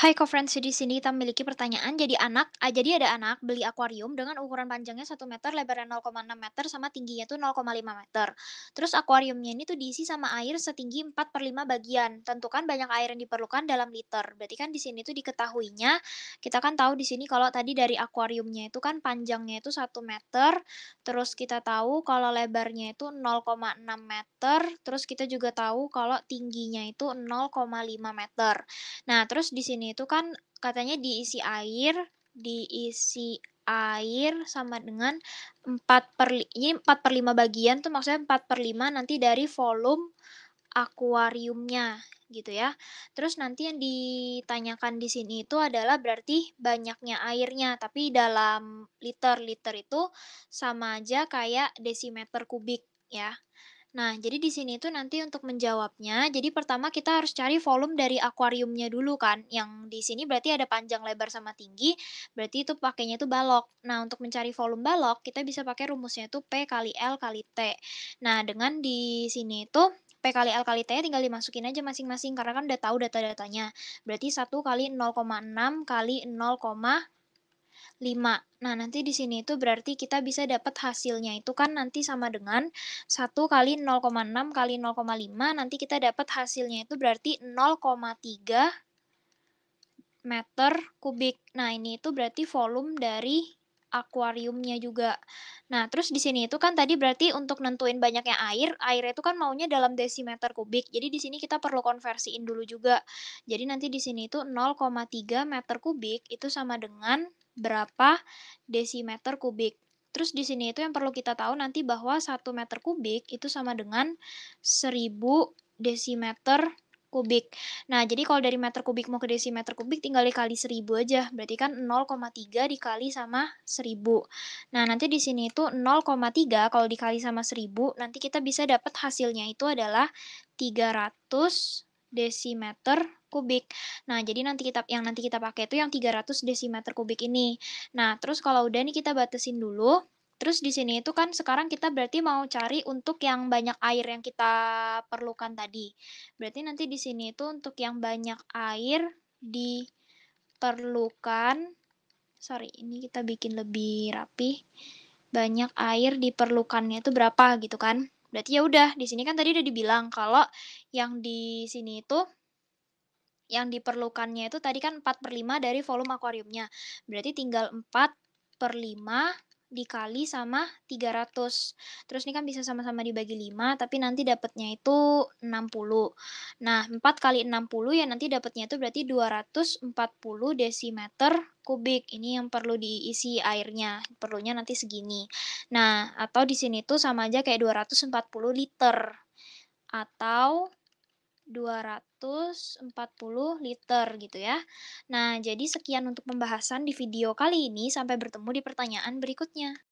Hai conference di sini kita memiliki pertanyaan. Jadi anak, ah, jadi ada anak beli akuarium dengan ukuran panjangnya 1 meter, lebarnya 0,6 meter, sama tingginya tuh 0,5 meter. Terus akuariumnya ini tuh diisi sama air setinggi 4 per 5 bagian. Tentukan banyak air yang diperlukan dalam liter. Berarti kan di sini tuh diketahuinya, kita kan tahu di sini kalau tadi dari akuariumnya itu kan panjangnya itu 1 meter, terus kita tahu kalau lebarnya itu 0,6 meter, terus kita juga tahu kalau tingginya itu 0,5 meter. Nah, terus di sini itu kan katanya diisi air, diisi air sama dengan 4 per, ini 4 per 5 bagian tuh maksudnya 4 per 5 nanti dari volume akuariumnya gitu ya. Terus nanti yang ditanyakan di sini itu adalah berarti banyaknya airnya, tapi dalam liter-liter itu sama aja kayak desimeter kubik ya. Nah, jadi di sini itu nanti untuk menjawabnya, jadi pertama kita harus cari volume dari akuariumnya dulu kan. Yang di sini berarti ada panjang, lebar sama tinggi, berarti itu pakainya itu balok. Nah, untuk mencari volume balok, kita bisa pakai rumusnya itu P kali L kali T. Nah, dengan di sini itu P kali L kali T tinggal dimasukin aja masing-masing karena kan udah tahu data-datanya. Berarti 1 kali 0,6 kali koma 5. Nah, nanti di sini itu berarti kita bisa dapat hasilnya itu kan nanti sama dengan 1 kali 0,6 kali 0,5. Nanti kita dapat hasilnya itu berarti 0,3 meter kubik. Nah, ini itu berarti volume dari akuariumnya juga. Nah, terus di sini itu kan tadi berarti untuk nentuin banyaknya air, air itu kan maunya dalam desimeter kubik. Jadi di sini kita perlu konversiin dulu juga. Jadi nanti di sini itu 0,3 meter kubik itu sama dengan berapa desimeter kubik. Terus di sini itu yang perlu kita tahu nanti bahwa 1 meter kubik itu sama dengan 1000 desimeter kubik. Nah, jadi kalau dari meter kubik mau ke desimeter kubik tinggal dikali 1000 aja. Berarti kan 0,3 dikali sama 1000. Nah, nanti di sini itu 0,3 kalau dikali sama 1000 nanti kita bisa dapat hasilnya itu adalah 300 desimeter kubik. Nah, jadi nanti kita yang nanti kita pakai itu yang 300 desimeter kubik ini. Nah, terus kalau udah nih kita batasin dulu. Terus di sini itu kan sekarang kita berarti mau cari untuk yang banyak air yang kita perlukan tadi. Berarti nanti di sini itu untuk yang banyak air diperlukan sorry ini kita bikin lebih rapi banyak air diperlukannya itu berapa gitu kan berarti ya udah di sini kan tadi udah dibilang kalau yang di sini itu yang diperlukannya itu tadi kan 4 per 5 dari volume akuariumnya. Berarti tinggal 4 per 5 dikali sama 300. Terus ini kan bisa sama-sama dibagi 5, tapi nanti dapatnya itu 60. Nah, 4 kali 60 ya nanti dapatnya itu berarti 240 desimeter kubik. Ini yang perlu diisi airnya. Perlunya nanti segini. Nah, atau di sini tuh sama aja kayak 240 liter. Atau 240 liter gitu ya. Nah, jadi sekian untuk pembahasan di video kali ini. Sampai bertemu di pertanyaan berikutnya.